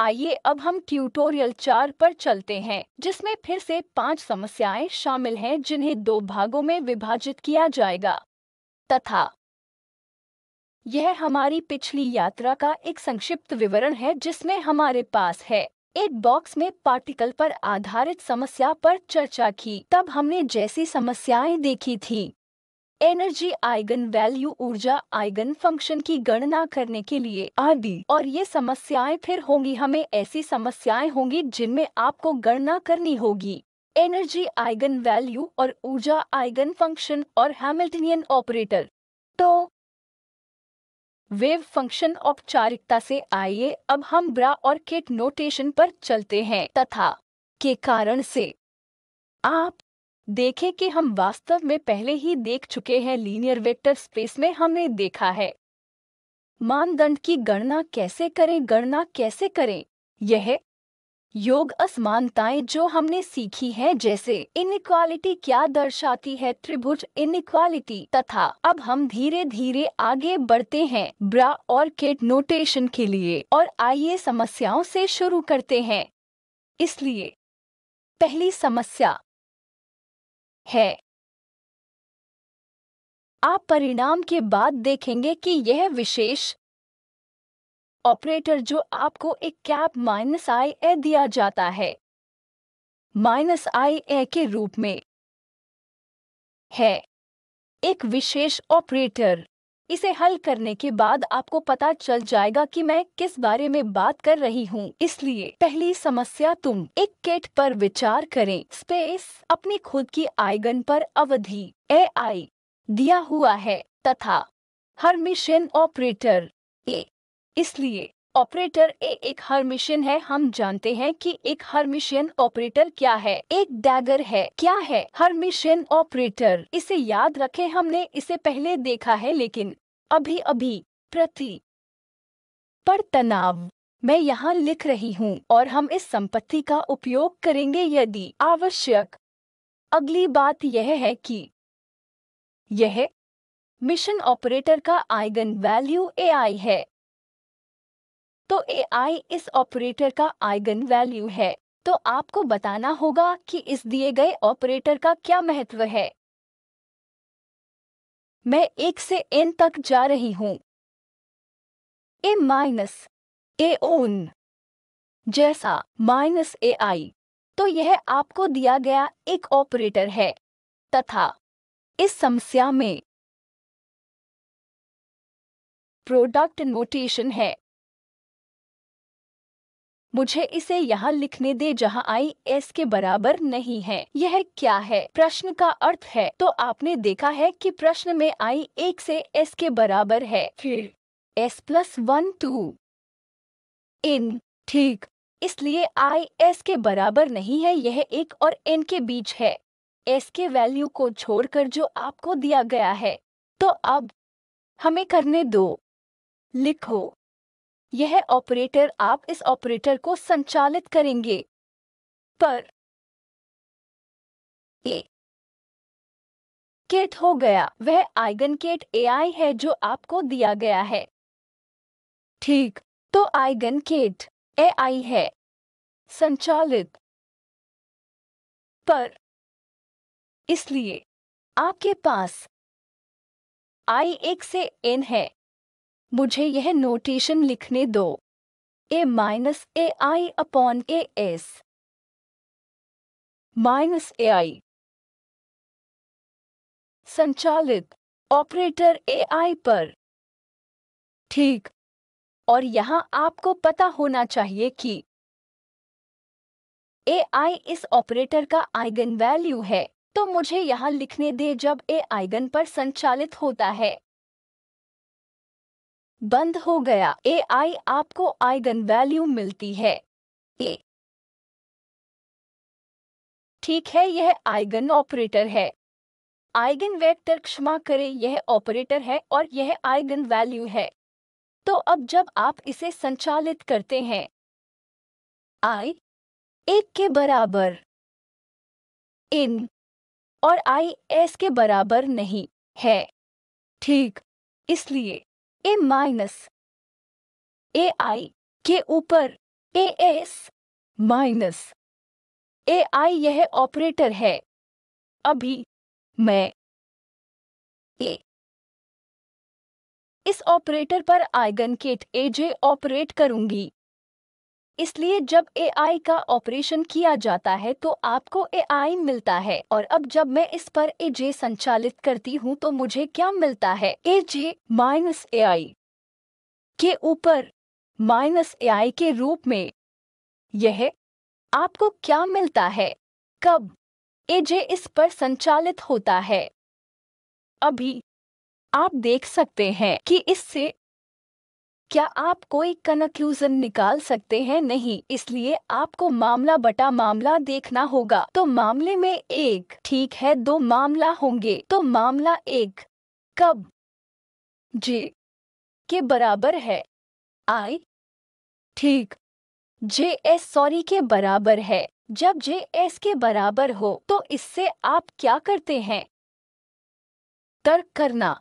आइए अब हम ट्यूटोरियल चार पर चलते हैं जिसमें फिर से पांच समस्याएं शामिल हैं जिन्हें दो भागों में विभाजित किया जाएगा तथा यह हमारी पिछली यात्रा का एक संक्षिप्त विवरण है जिसमें हमारे पास है एक बॉक्स में पार्टिकल पर आधारित समस्या पर चर्चा की तब हमने जैसी समस्याएं देखी थी एनर्जी आइगन वैल्यू ऊर्जा आइगन फंक्शन की गणना करने के लिए आदि और ये समस्याएं फिर होंगी हमें ऐसी समस्याएं होंगी जिनमें आपको गणना करनी होगी एनर्जी आइगन वैल्यू और ऊर्जा आइगन फंक्शन और हैमिल्टनियन ऑपरेटर तो वेव फंक्शन औपचारिकता से आइए अब हम ब्रा और किट नोटेशन पर चलते हैं तथा के कारण से आप देखें कि हम वास्तव में पहले ही देख चुके हैं लीनियर वेक्टर स्पेस में हमने देखा है मानदंड की गणना कैसे करें गणना कैसे करें यह योग असमानताएं जो हमने सीखी हैं जैसे इनक्वालिटी क्या दर्शाती है त्रिभुज इनइक्वालिटी तथा अब हम धीरे धीरे आगे बढ़ते हैं ब्रा और केट नोटेशन के लिए और आइए समस्याओं से शुरू करते हैं इसलिए पहली समस्या है आप परिणाम के बाद देखेंगे कि यह विशेष ऑपरेटर जो आपको एक कैप माइनस आई ए दिया जाता है माइनस आई ए के रूप में है एक विशेष ऑपरेटर इसे हल करने के बाद आपको पता चल जाएगा कि मैं किस बारे में बात कर रही हूँ इसलिए पहली समस्या तुम एक केट पर विचार करें स्पेस अपनी खुद की आइगन पर अवधि ए आई दिया हुआ है तथा हर मिशन ऑपरेटर ए इसलिए ऑपरेटर ए एक मिशन है हम जानते हैं कि एक मिशन ऑपरेटर क्या है एक डैगर है क्या है मिशन ऑपरेटर इसे याद रखे हमने इसे पहले देखा है लेकिन अभी अभी प्रति पर तनाव मैं यहाँ लिख रही हूँ और हम इस संपत्ति का उपयोग करेंगे यदि आवश्यक अगली बात यह है कि यह मिशन ऑपरेटर का आइगन वैल्यू एआई है तो आई इस ऑपरेटर का आइगन वैल्यू है तो आपको बताना होगा कि इस दिए गए ऑपरेटर का क्या महत्व है मैं एक से एन तक जा रही हूं ए माइनस ए ओन जैसा माइनस ए आई तो यह आपको दिया गया एक ऑपरेटर है तथा इस समस्या में प्रोडक्ट नोटेशन है मुझे इसे यहाँ लिखने दे जहाँ आई एस के बराबर नहीं है यह क्या है प्रश्न का अर्थ है तो आपने देखा है कि प्रश्न में आई एक से एस के बराबर है फिर एस प्लस वन टू इन ठीक इसलिए आई एस के बराबर नहीं है यह एक और एन के बीच है एस के वैल्यू को छोड़कर जो आपको दिया गया है तो अब हमें करने दो लिखो यह ऑपरेटर आप इस ऑपरेटर को संचालित करेंगे पर ए केट हो गया वह आइगन केट एआई है जो आपको दिया गया है ठीक तो आइगन केट एआई है संचालित पर इसलिए आपके पास आई एक से एन है मुझे यह नोटेशन लिखने दो A minus A I upon A S minus A I संचालित ऑपरेटर ए आई पर ठीक और यहाँ आपको पता होना चाहिए कि ए आई इस ऑपरेटर का आइगन वैल्यू है तो मुझे यहाँ लिखने दे जब ए आइगन पर संचालित होता है बंद हो गया एआई आपको आइगन वैल्यू मिलती है ए ठीक है यह आइगन ऑपरेटर है आइगन वेक्टर क्षमा करें यह ऑपरेटर है और यह आइगन वैल्यू है तो अब जब आप इसे संचालित करते हैं आई एक के बराबर इन और आई एस के बराबर नहीं है ठीक इसलिए ए माइनस ए आई के ऊपर ए एस माइनस ए आई यह ऑपरेटर है अभी मैं ए इस ऑपरेटर पर आइगन केट एजे ऑपरेट करूंगी इसलिए जब एआई का ऑपरेशन किया जाता है तो आपको एआई मिलता है और अब जब मैं इस पर एजे संचालित करती हूँ तो मुझे क्या मिलता है एजे माइनस एआई के ऊपर माइनस एआई के रूप में यह आपको क्या मिलता है कब एजे इस पर संचालित होता है अभी आप देख सकते हैं कि इससे क्या आप कोई कंक्लूजन निकाल सकते हैं नहीं इसलिए आपको मामला बटा मामला देखना होगा तो मामले में एक ठीक है दो मामला होंगे तो मामला एक कब जे के बराबर है आई ठीक जे एस सॉरी के बराबर है जब जे एस के बराबर हो तो इससे आप क्या करते हैं तर्क करना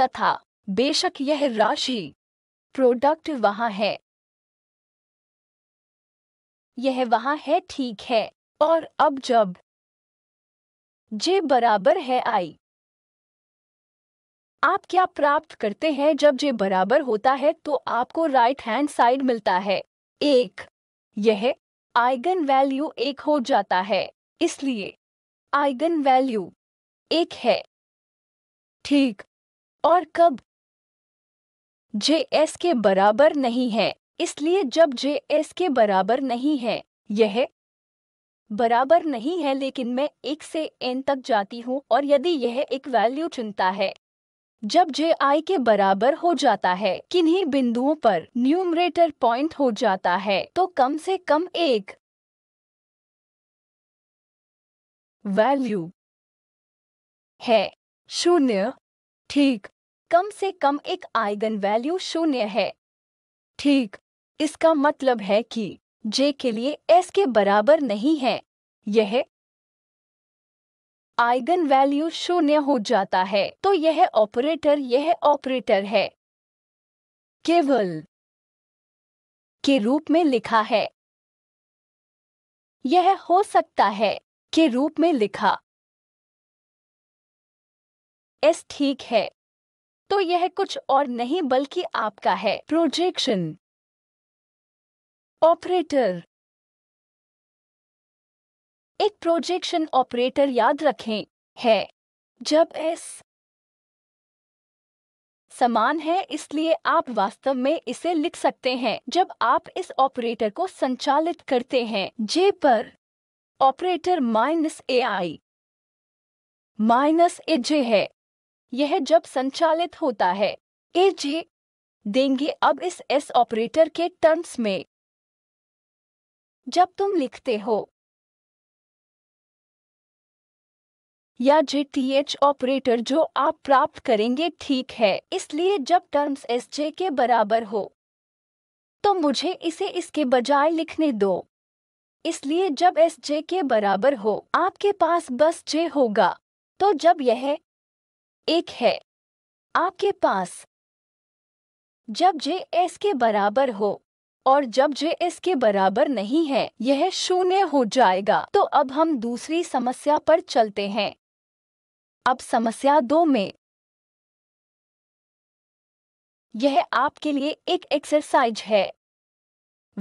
तथा बेशक यह राशि प्रोडक्ट वहाँ है यह वहाँ है ठीक है और अब जब जे बराबर है आई आप क्या प्राप्त करते हैं जब जे बराबर होता है तो आपको राइट हैंड साइड मिलता है एक यह आइगन वैल्यू एक हो जाता है इसलिए आइगन वैल्यू एक है ठीक और कब जे एस के बराबर नहीं है इसलिए जब जे एस के बराबर नहीं है यह बराबर नहीं है लेकिन मैं एक से एन तक जाती हूँ और यदि यह एक वैल्यू चुनता है जब जे आई के बराबर हो जाता है किन्हीं बिंदुओं पर न्यूमरेटर पॉइंट हो जाता है तो कम से कम एक वैल्यू है शून्य ठीक कम से कम एक आइगन वैल्यू शून्य है ठीक इसका मतलब है कि जे के लिए एस के बराबर नहीं है यह आइगन वैल्यू शून्य हो जाता है तो यह ऑपरेटर यह ऑपरेटर है केवल के रूप में लिखा है यह हो सकता है के रूप में लिखा एस ठीक है तो यह कुछ और नहीं बल्कि आपका है प्रोजेक्शन ऑपरेटर एक प्रोजेक्शन ऑपरेटर याद रखें है जब एस समान है इसलिए आप वास्तव में इसे लिख सकते हैं जब आप इस ऑपरेटर को संचालित करते हैं जे पर operator minus A I minus A J है यह जब संचालित होता है ए जे देंगे अब इस एस ऑपरेटर के टर्म्स में जब तुम लिखते हो या जे टी एच ऑपरेटर जो आप प्राप्त करेंगे ठीक है इसलिए जब टर्म्स एस जे के बराबर हो तो मुझे इसे इसके बजाय लिखने दो इसलिए जब एस जे के बराबर हो आपके पास बस जे होगा तो जब यह एक है आपके पास जब जे एस के बराबर हो और जब जे एस के बराबर नहीं है यह शून्य हो जाएगा तो अब हम दूसरी समस्या पर चलते हैं अब समस्या दो में यह आपके लिए एक एक्सरसाइज है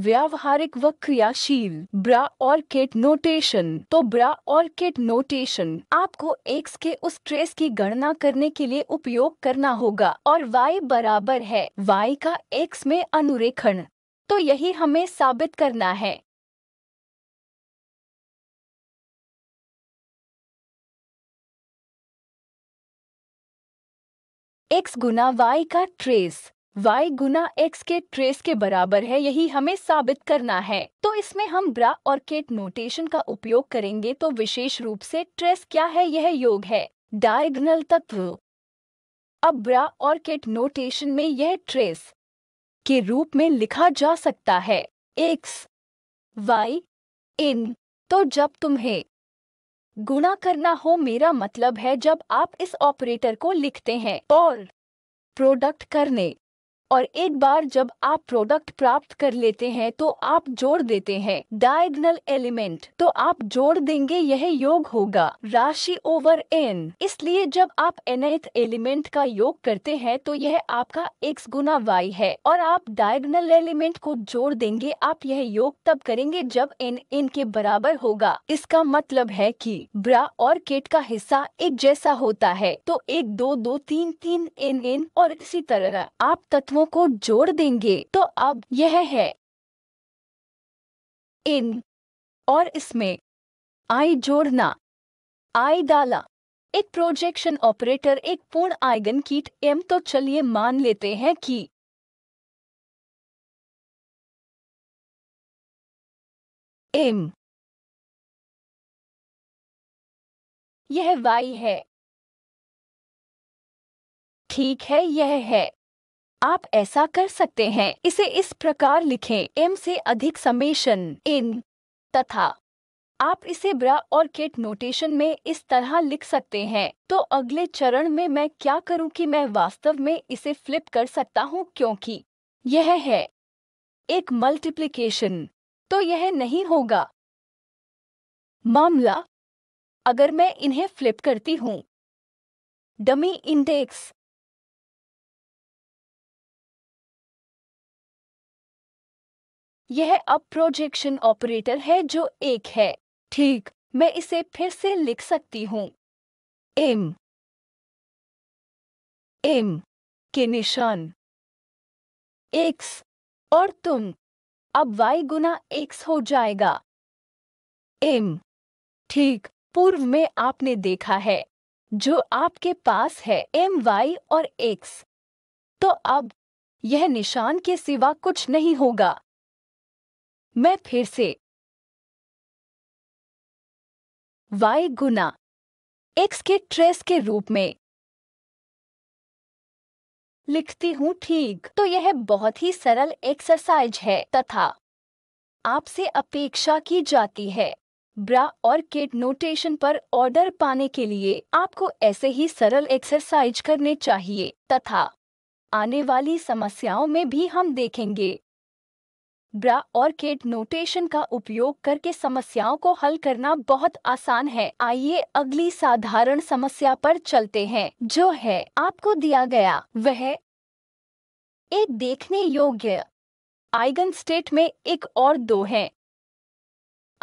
व्यावहारिक व क्रियाशील ब्रा और केट नोटेशन तो ब्रा और केट नोटेशन आपको एक्स के उस ट्रेस की गणना करने के लिए उपयोग करना होगा और वाई बराबर है वाई का एक्स में अनुरेखण तो यही हमें साबित करना है एक्स गुना वाई का ट्रेस वाई गुना एक्स के ट्रेस के बराबर है यही हमें साबित करना है तो इसमें हम ब्रा और केट नोटेशन का उपयोग करेंगे तो विशेष रूप से ट्रेस क्या है यह योग है डायगनल तत्व अब ब्रा और केट नोटेशन में यह ट्रेस के रूप में लिखा जा सकता है एक्स वाई इन तो जब तुम्हें गुणा करना हो मेरा मतलब है जब आप इस ऑपरेटर को लिखते हैं और प्रोडक्ट करने और एक बार जब आप प्रोडक्ट प्राप्त कर लेते हैं तो आप जोड़ देते हैं डायगनल एलिमेंट तो आप जोड़ देंगे यह योग होगा राशि ओवर एन इसलिए जब आप एन एलिमेंट का योग करते हैं तो यह आपका एक्स गुना वाई है और आप डायगनल एलिमेंट को जोड़ देंगे आप यह योग तब करेंगे जब एन एन के बराबर होगा इसका मतलब है की ब्रा और केट का हिस्सा एक जैसा होता है तो एक दो दो तीन तीन एन एन और इसी तरह आप तत्व तत्वों को जोड़ देंगे तो अब यह है इन और इसमें आई जोड़ना आई डाला एक प्रोजेक्शन ऑपरेटर एक पूर्ण आइगन कीट एम तो चलिए मान लेते हैं कि एम यह वाई है ठीक है यह है आप ऐसा कर सकते हैं इसे इस प्रकार लिखें एम से अधिक समेशन इन तथा आप इसे ब्रा और केट नोटेशन में इस तरह लिख सकते हैं तो अगले चरण में मैं क्या करूं कि मैं वास्तव में इसे फ्लिप कर सकता हूं क्योंकि यह है एक मल्टीप्लिकेशन तो यह नहीं होगा मामला अगर मैं इन्हें फ्लिप करती हूं डमी इंडेक्स यह अब प्रोजेक्शन ऑपरेटर है जो एक है ठीक मैं इसे फिर से लिख सकती हूँ एम एम के निशान एक्स और तुम अब वाई गुना एक्स हो जाएगा एम ठीक पूर्व में आपने देखा है जो आपके पास है एम वाई और एक्स तो अब यह निशान के सिवा कुछ नहीं होगा मैं फिर से y गुना x के ट्रेस के रूप में लिखती हूँ ठीक तो यह बहुत ही सरल एक्सरसाइज है तथा आपसे अपेक्षा की जाती है ब्रा और किट नोटेशन पर ऑर्डर पाने के लिए आपको ऐसे ही सरल एक्सरसाइज करने चाहिए तथा आने वाली समस्याओं में भी हम देखेंगे ब्रा और केट नोटेशन का उपयोग करके समस्याओं को हल करना बहुत आसान है आइए अगली साधारण समस्या पर चलते हैं जो है आपको दिया गया वह एक देखने योग्य आइगन स्टेट में एक और दो है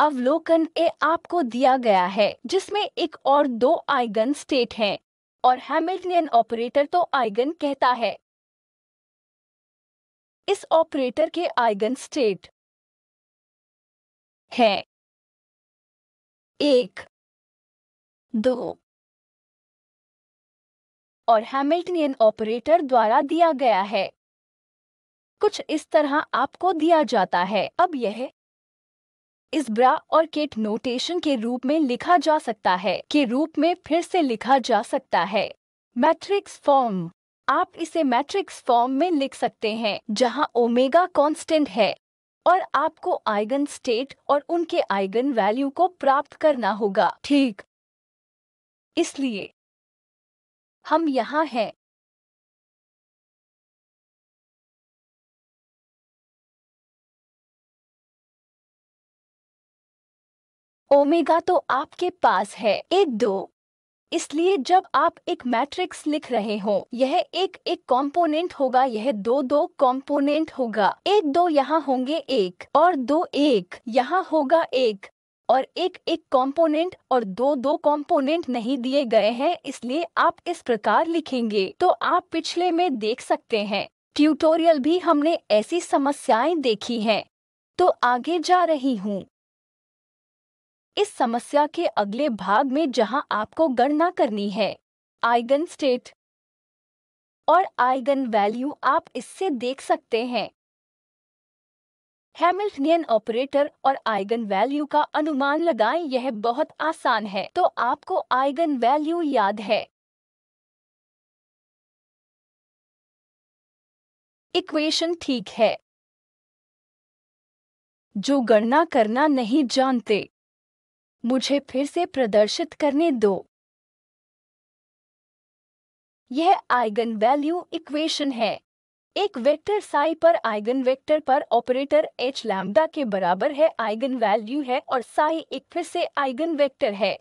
अवलोकन ए आपको दिया गया है जिसमें एक और दो आइगन स्टेट हैं और हैमिल्टनियन ऑपरेटर तो आइगन कहता है इस ऑपरेटर के आइगन स्टेट है एक दो और हैमिल्टनियन ऑपरेटर द्वारा दिया गया है कुछ इस तरह आपको दिया जाता है अब यह इस ब्रा और केट नोटेशन के रूप में लिखा जा सकता है के रूप में फिर से लिखा जा सकता है मैट्रिक्स फॉर्म आप इसे मैट्रिक्स फॉर्म में लिख सकते हैं जहां ओमेगा कांस्टेंट है और आपको आइगन स्टेट और उनके आइगन वैल्यू को प्राप्त करना होगा ठीक इसलिए हम यहाँ हैं ओमेगा तो आपके पास है एक दो इसलिए जब आप एक मैट्रिक्स लिख रहे हो यह एक एक कंपोनेंट होगा यह दो दो कंपोनेंट होगा एक दो यहाँ होंगे एक और दो एक यहाँ होगा एक और एक एक कंपोनेंट और दो दो कंपोनेंट नहीं दिए गए हैं इसलिए आप इस प्रकार लिखेंगे तो आप पिछले में देख सकते हैं ट्यूटोरियल भी हमने ऐसी समस्याएं देखी हैं तो आगे जा रही हूँ इस समस्या के अगले भाग में जहां आपको गणना करनी है आइगन स्टेट और आइगन वैल्यू आप इससे देख सकते हैं हैमिल्टनियन ऑपरेटर और आइगन वैल्यू का अनुमान लगाएं यह बहुत आसान है तो आपको आइगन वैल्यू याद है इक्वेशन ठीक है जो गणना करना नहीं जानते मुझे फिर से प्रदर्शित करने दो यह आइगन वैल्यू इक्वेशन है एक वेक्टर साई पर आइगन वेक्टर पर ऑपरेटर एच लैम्डा के बराबर है आइगन वैल्यू है और साई एक फिर से आइगन वेक्टर है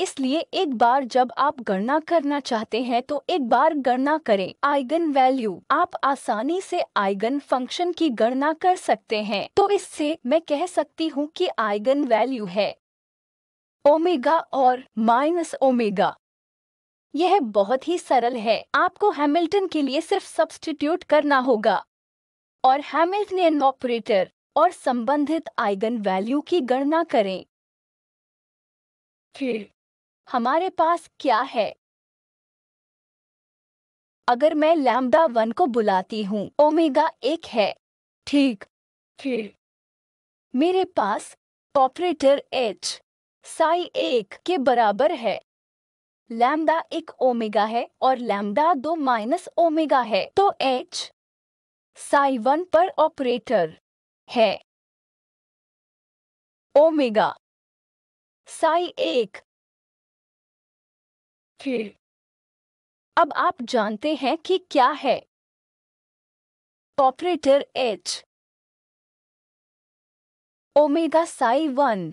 इसलिए एक बार जब आप गणना करना चाहते हैं तो एक बार गणना करें आइगन वैल्यू आप आसानी से आइगन फंक्शन की गणना कर सकते हैं तो इससे मैं कह सकती हूँ कि आइगन वैल्यू है ओमेगा और माइनस ओमेगा यह बहुत ही सरल है आपको हैमिल्टन के लिए सिर्फ सब्सटीट्यूट करना होगा और हैमिल्टनियन ऑपरेटर और संबंधित आइगन वैल्यू की गणना करें फिर हमारे पास क्या है अगर मैं लैम्डा वन को बुलाती हूँ ओमेगा एक है ठीक फिर मेरे पास ऑपरेटर एच साई एक के बराबर है लैम्डा एक ओमेगा है और लैम्डा दो माइनस ओमेगा है तो एच साई वन पर ऑपरेटर है ओमेगा साई एक फिर अब आप जानते हैं कि क्या है operator H omega psi one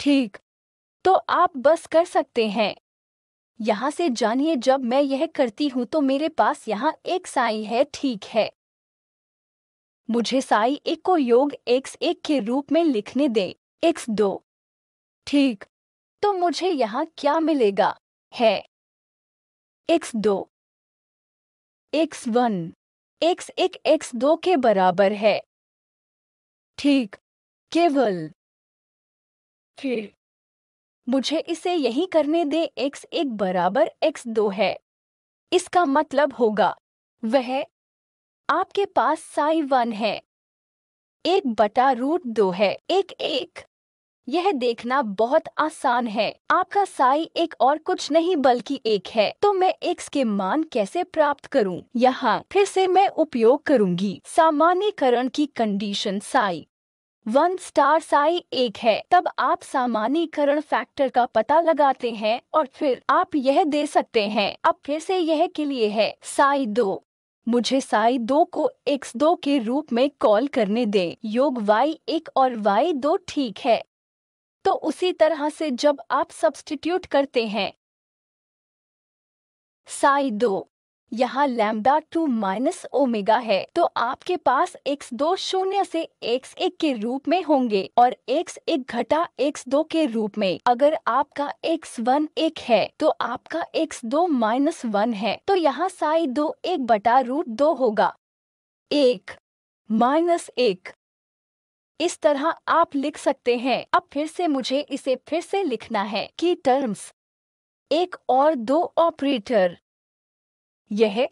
ठीक तो आप बस कर सकते हैं यहाँ से जानिए जब मैं यह करती हूँ तो मेरे पास यहाँ एक साई है ठीक है मुझे साई एक को योग एक्स एक के रूप में लिखने दें एक्स दो ठीक तो मुझे यहाँ क्या मिलेगा है एक्स दो एक्स वन एक्स एक एक्स दो के बराबर है ठीक केवल फिर मुझे इसे यही करने दे एक्स एक बराबर एक्स दो है इसका मतलब होगा वह आपके पास साई वन है एक बटा रूट दो है एक एक यह देखना बहुत आसान है आपका साई एक और कुछ नहीं बल्कि एक है तो मैं एक्स के मान कैसे प्राप्त करूं? यहाँ फिर से मैं उपयोग करूंगी सामान्यकरण की condition psi one star psi एक है तब आप सामान्यकरण फैक्टर का पता लगाते हैं और फिर आप यह दे सकते हैं अब फिर से यह के लिए है साई दो मुझे साई दो को एक्स दो के रूप में कॉल करने दें योग वाई एक और वाई दो ठीक है तो उसी तरह से जब आप सब्स्टिट्यूट करते हैं साई दो यहाँ लैम्बा टू माइनस ओमेगा है तो आपके पास एक्स दो शून्य से एक्स एक के रूप में होंगे और एक्स एक घटा एक्स दो के रूप में अगर आपका एक्स वन एक है तो आपका एक्स दो माइनस वन है तो यहाँ साई दो एक बटा रूट दो होगा एक माइनस एक इस तरह आप लिख सकते हैं अब फिर से मुझे इसे फिर से लिखना है कि टर्म्स एक और दो ऑपरेटर यह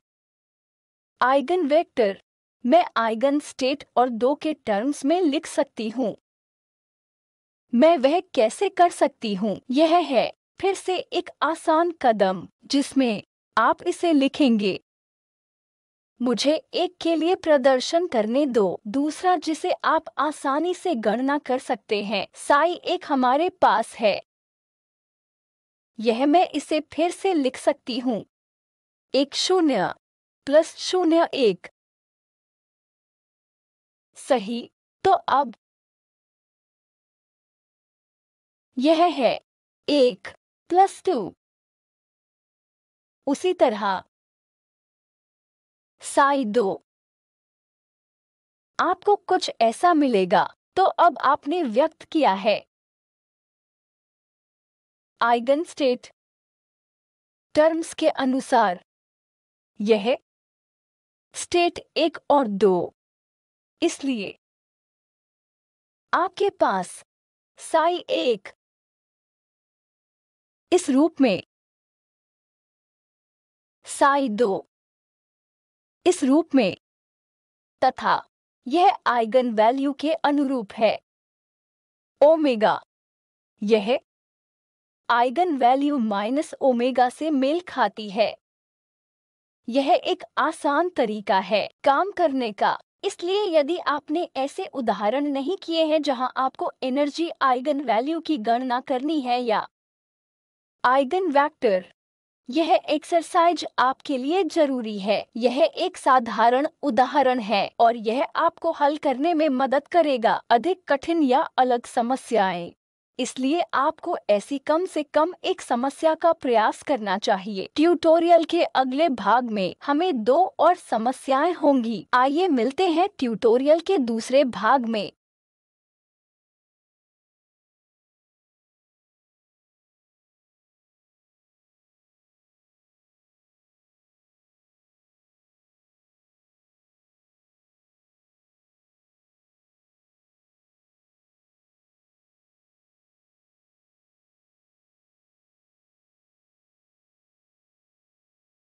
आइगन वेक्टर मैं आइगन स्टेट और दो के टर्म्स में लिख सकती हूँ मैं वह कैसे कर सकती हूँ यह है फिर से एक आसान कदम जिसमें आप इसे लिखेंगे मुझे एक के लिए प्रदर्शन करने दो दूसरा जिसे आप आसानी से गणना कर सकते हैं साई एक हमारे पास है यह मैं इसे फिर से लिख सकती हूँ एक शून्य प्लस शून्य एक सही तो अब यह है एक प्लस टू उसी तरह साई दो आपको कुछ ऐसा मिलेगा तो अब आपने व्यक्त किया है आइगन स्टेट टर्म्स के अनुसार यह स्टेट एक और दो इसलिए आपके पास साई एक इस रूप में साई दो इस रूप में तथा यह आइगन वैल्यू के अनुरूप है ओमेगा यह आइगन वैल्यू माइनस ओमेगा से मेल खाती है यह एक आसान तरीका है काम करने का इसलिए यदि आपने ऐसे उदाहरण नहीं किए हैं जहां आपको एनर्जी आइगन वैल्यू की गणना करनी है या आइगन वैक्टर यह एक्सरसाइज आपके लिए जरूरी है यह एक साधारण उदाहरण है और यह आपको हल करने में मदद करेगा अधिक कठिन या अलग समस्याएं इसलिए आपको ऐसी कम से कम एक समस्या का प्रयास करना चाहिए ट्यूटोरियल के अगले भाग में हमें दो और समस्याएं होंगी आइए मिलते हैं ट्यूटोरियल के दूसरे भाग में